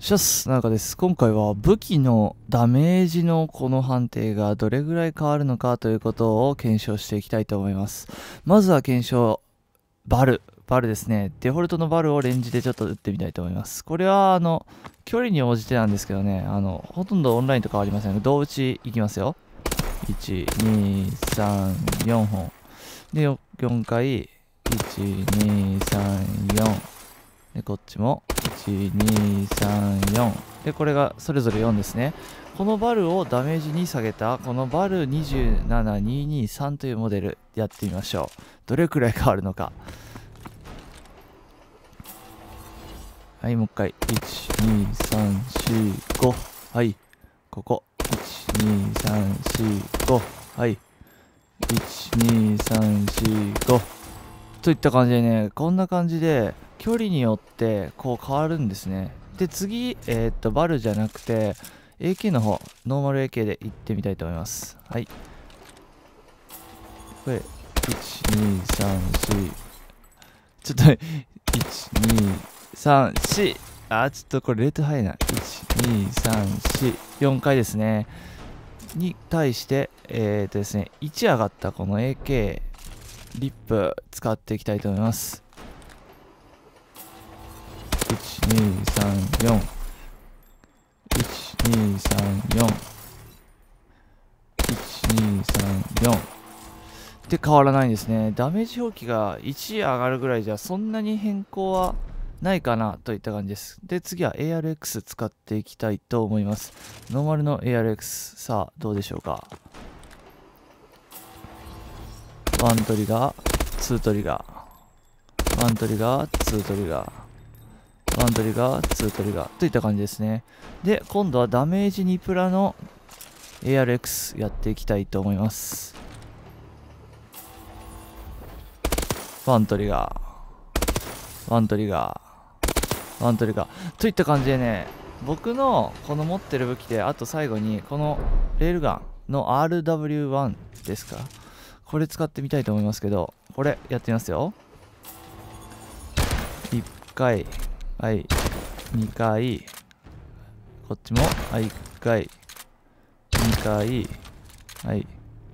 シャスなんかです今回は武器のダメージのこの判定がどれぐらい変わるのかということを検証していきたいと思いますまずは検証バルバルですねデフォルトのバルをレンジでちょっと打ってみたいと思いますこれはあの距離に応じてなんですけどねあのほとんどオンラインと変わりません同打ちいきますよ1234本で4回1234でこっちも1234でこれがそれぞれ4ですねこのバルをダメージに下げたこのバル27223というモデルやってみましょうどれくらい変わるのかはいもう一回12345はいここ12345はい12345といった感じでねこんな感じで距離によってこう変わるんですねで次、えー、っとバルじゃなくて AK の方ノーマル AK で行ってみたいと思いますはいこれ1234ちょっと1234 あちょっとこれレート早いな12344回ですねに対してえっ、とですね1上がったこの AK リップ使っていきたいと思います1234 1234 1234で変わらないんですねダメージ表記が1上がるぐらいじゃそんなに変更はないかなといった感じですで次は ARX 使っていきたいと思いますノーマルの ARX さあどうでしょうかワントリガー、ツートリガー。ワントリガー、ツートリガー。1トリガー、2トリガーといった感じですね。で、今度はダメージ2プラの ARX やっていきたいと思います。1トリガー、1トリガー、1トリガーといった感じでね、僕のこの持ってる武器で、あと最後にこのレールガンの RW1 ですかこれ使ってみたいと思いますけど、これやってみますよ。1回。はい2回こっちもはい1回2回はい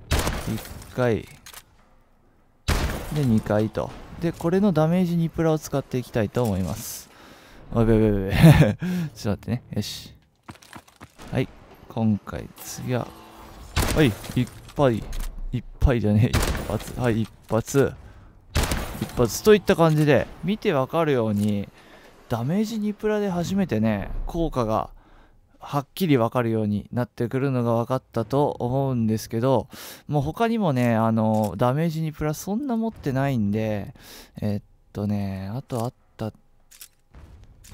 1回で2回とでこれのダメージ2プラを使っていきたいと思いますあべべべべ ちょっと待ってねよしはい今回次ははいいっぱいいっぱいじゃねえ一発はい一発一発といった感じで見てわかるようにダメージニプラで初めてね効果がはっきり分かるようになってくるのが分かったと思うんですけどもう他にもねあのダメージニプラそんな持ってないんでえっとねあとあった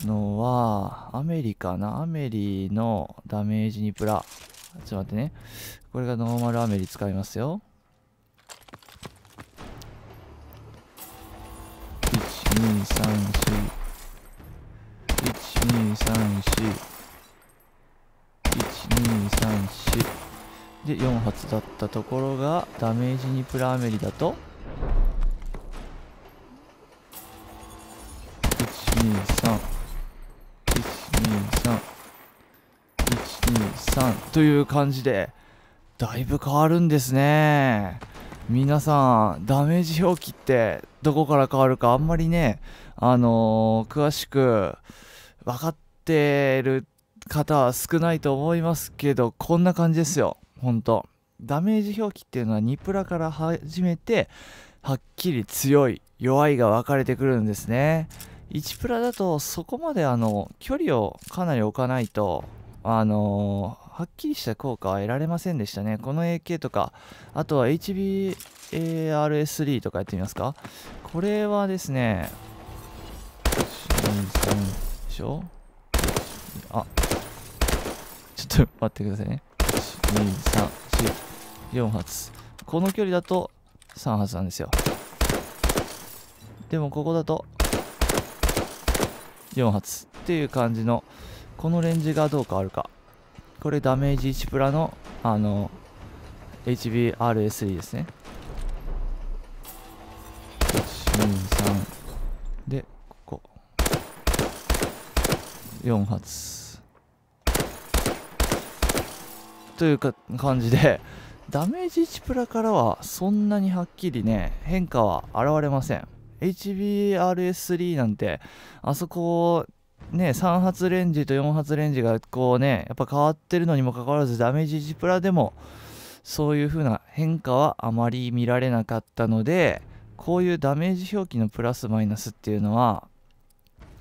のはアメリかなアメリのダメージニプラちょっと待ってねこれがノーマルアメリ使いますよ1 2 3 1234で4発だったところがダメージにプラーメリだと123123123という感じでだいぶ変わるんですね皆さんダメージ表記ってどこから変わるかあんまりねあのー、詳しく分かってってる方は少ないと思いますけど、こんな感じですよ。ほんと。ダメージ表記っていうのはニプラから始めて、はっきり強い、弱いが分かれてくるんですね。1プラだとそこまであの距離をかなり置かないとあのー、はっきりした効果は得られませんでしたね。この AK とか、あとは HBARS3 とかやってみますか。これはですね、でしょあちょっと待ってくださいね1 2 3 4発この距離だと3発なんですよでもここだと4発っていう感じのこのレンジがどう変わるかこれダメージ1プラのあの HBRS3 ですね123でここ4発というか感じで ダメージ1プラからはそんなにはっきりね変化は現れません HBRS3 なんてあそこね3発レンジと4発レンジがこうねやっぱ変わってるのにもかかわらずダメージ1プラでもそういう風な変化はあまり見られなかったのでこういうダメージ表記のプラスマイナスっていうのは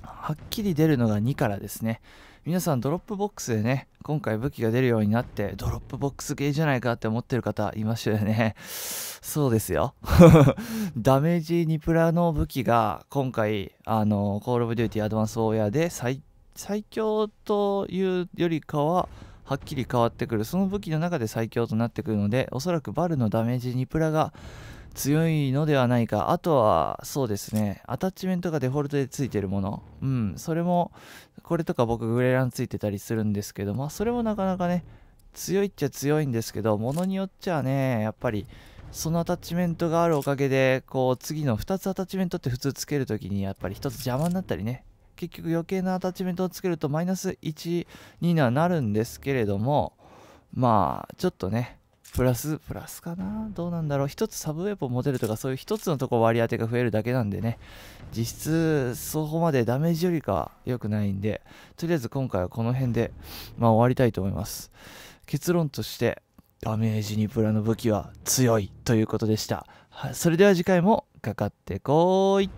はっきり出るのが2からですね皆さんドロップボックスでね今回武器が出るようになってドロップボックス系じゃないかって思ってる方いましたよねそうですよ ダメージ2プラの武器が今回あのコールオブデューティーアドバンスオーヤーで最最強というよりかははっきり変わってくるその武器の中で最強となってくるのでおそらくバルのダメージ2プラが強いのではないかあとはそうですねアタッチメントがデフォルトでついてるものうんそれもこれとか僕グレランついてたりするんですけどまあそれもなかなかね強いっちゃ強いんですけどものによっちゃねやっぱりそのアタッチメントがあるおかげでこう次の2つアタッチメントって普通つけるときにやっぱり1つ邪魔になったりね結局余計なアタッチメントをつけるとマイナス1にはなるんですけれどもまあちょっとねプラス、プラスかなどうなんだろう。一つサブウェポン持てるとか、そういう一つのとこ割り当てが増えるだけなんでね、実質、そこまでダメージよりか良くないんで、とりあえず今回はこの辺で、まあ終わりたいと思います。結論として、ダメージにプラの武器は強いということでした。それでは次回もかかってこーい。